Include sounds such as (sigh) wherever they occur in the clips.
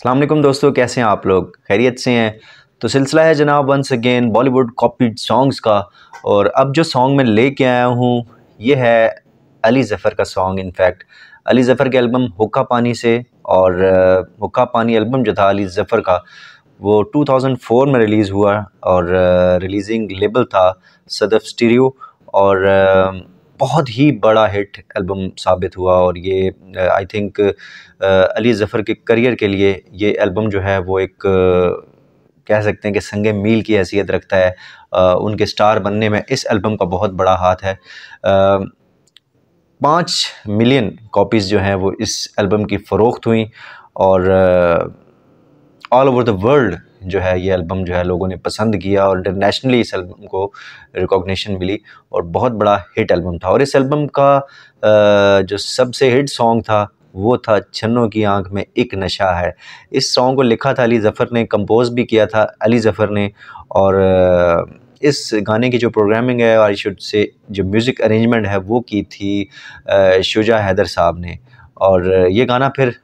अल्लाम दोस्तों कैसे हैं आप लोग खैरियत से हैं तो सिलसिला है जनाब once again Bollywood copied songs का और अब जो सॉन्ग मैं ले आया हूँ ये है अली ज़फ़र का सॉन्ग इनफैक्ट अली ज़फ़र के एल्बम हुक्का पानी से और हुक्का पानी एल्बम जो था अली ज़फ़र का वो 2004 में रिलीज़ हुआ और रिलीजिंग लेबल था सदफ स्टीरियो और बहुत ही बड़ा हिट एल्बम साबित हुआ और ये आई थिंक अली ज़फ़र के करियर के लिए ये एल्बम जो है वो एक कह सकते हैं कि संग मील की हैसियत रखता है आ, उनके स्टार बनने में इस एल्बम का बहुत बड़ा हाथ है पाँच मिलियन कॉपीज़ जो हैं वो इस एल्बम की फ़रोख्त हुई और ऑल ओवर द वर्ल्ड जो है ये एल्बम जो है लोगों ने पसंद किया और इंटरनेशनली इस एल्बम को रिकॉग्निशन मिली और बहुत बड़ा हिट एल्बम था और इस एल्बम का जो सबसे हिट सॉन्ग था वो था छन्नों की आंख में एक नशा है इस सॉन्ग को लिखा था अली ज़फ़र ने कंपोज भी किया था अली ज़फ़र ने और इस गाने की जो प्रोग्रामिंग है और शुड से जो म्यूज़िक अरेंजमेंट है वो की थी शुजा हैदर साहब ने और ये गाना फिर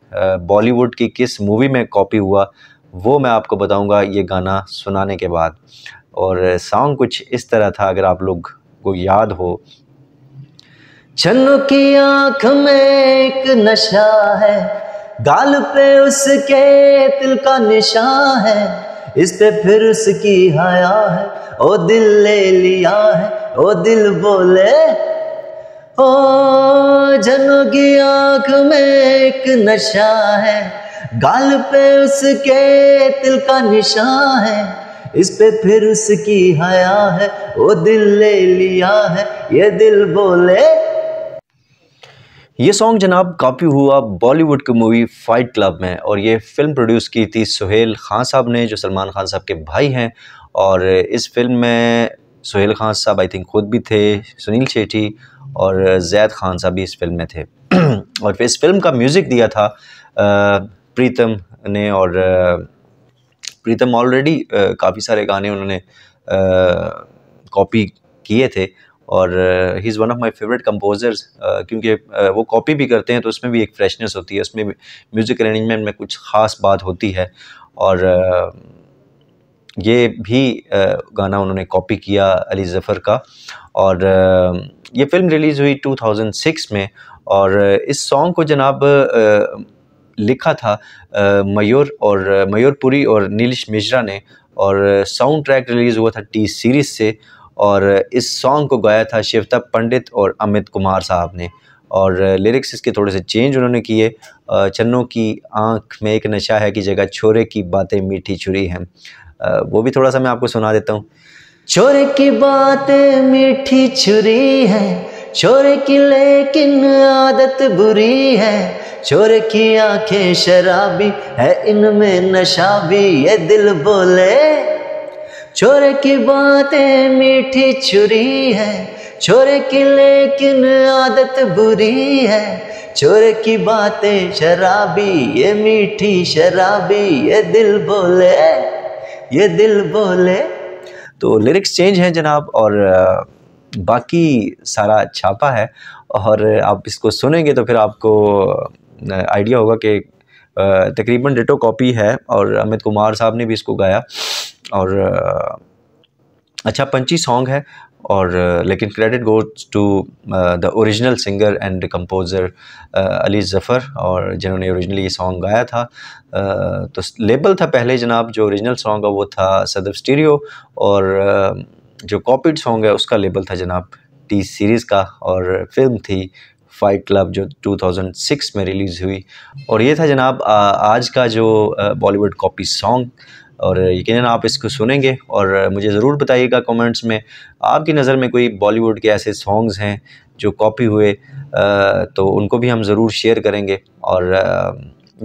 बॉलीवुड की किस मूवी में कॉपी हुआ वो मैं आपको बताऊंगा ये गाना सुनाने के बाद और सॉन्ग कुछ इस तरह था अगर आप लोग को याद हो छन्नु की आंख में एक नशा है गाल पे उसके तिल का निशा है इस पे फिर उसकी हया है ओ दिल ले लिया है ओ दिल बोले ओ जनु की आंख में एक नशा है गाल पे उसके तिल का निशान है इस पे फिर उसकी हया है वो दिल ले लिया है ये दिल बोले ये सॉन्ग जनाब कापी हुआ बॉलीवुड की मूवी फाइट क्लब में और ये फिल्म प्रोड्यूस की थी सुहेल खान साहब ने जो सलमान खान साहब के भाई हैं और इस फिल्म में सुहेल खान साहब आई थिंक खुद भी थे सुनील शेट्टी और जैद खान साहब भी इस फिल्म में थे (clears throat) और फिर इस फिल्म का म्यूज़िक दिया था प्रीतम ने और प्रीतम ऑलरेडी काफ़ी सारे गाने उन्होंने कॉपी किए थे और he is one of my favourite composers क्योंकि आ, वो कॉपी भी करते हैं तो उसमें भी एक फ्रेशनेस होती है उसमें म्यूज़िक अरेंजमेंट में कुछ ख़ास बात होती है और आ, ये भी गाना उन्होंने कॉपी किया अली ज़फ़र का और ये फ़िल्म रिलीज़ हुई 2006 में और इस सॉन्ग को जनाब लिखा था मयूर और मयूरपुरी और नीलिश मिश्रा ने और साउंड ट्रैक रिलीज़ हुआ था टी सीरीज़ से और इस सॉन्ग को गाया था शिवता पंडित और अमित कुमार साहब ने और लिरिक्स इसके थोड़े से चेंज उन्होंने किए चन्नों की आंख में एक नशा है कि जगह छोरे की बातें मीठी छुरी हैं वो भी थोड़ा सा मैं आपको सुना देता हूँ छोरे की बातें मीठी छुरी है छोरे की लेकिन आदत बुरी है चोर की आंखें शराबी है इनमें नशा भी ये दिल बोले चोर की बातें मीठी छुरी है चोर की लेकिन आदत बुरी है चोर की बातें शराबी ये मीठी शराबी ये दिल बोले ये दिल बोले तो लिरिक्स चेंज है जनाब और बाकी सारा छापा है और आप इसको सुनेंगे तो फिर आपको आइडिया होगा कि तकरीबन डिटो कॉपी है और अमित कुमार साहब ने भी इसको गाया और अच्छा पंची सॉन्ग है और लेकिन credit goes to the original singer and composer Ali Zafar और जिन्होंने ओरिजिनली ये सॉन्ग गाया था uh, तो लेबल था पहले जनाब जो ओरिजिनल सॉन्ग है वो था सदफ स्टीरियो और uh, जो कॉपीड सॉन्ग है उसका लेबल था जनाब टी सीरीज़ का और फिल्म थी फाइट क्लब जो 2006 में रिलीज़ हुई और ये था जनाब आज का जो बॉलीवुड कॉपी सॉन्ग और यकीन आप इसको सुनेंगे और मुझे ज़रूर बताइएगा कमेंट्स में आपकी नज़र में कोई बॉलीवुड के ऐसे सॉन्ग्स हैं जो कॉपी हुए तो उनको भी हम ज़रूर शेयर करेंगे और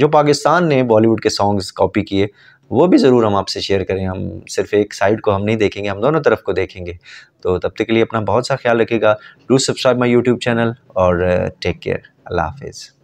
जो पाकिस्तान ने बॉलीवुड के सॉन्ग्स कॉपी किए वो भी ज़रूर हम आपसे शेयर करें हम सिर्फ एक साइड को हम नहीं देखेंगे हम दोनों तरफ को देखेंगे तो तब तक के लिए अपना बहुत सा ख्याल रखिएगा do subscribe my YouTube channel और टेक uh, केयर अल्लाह हाफिज़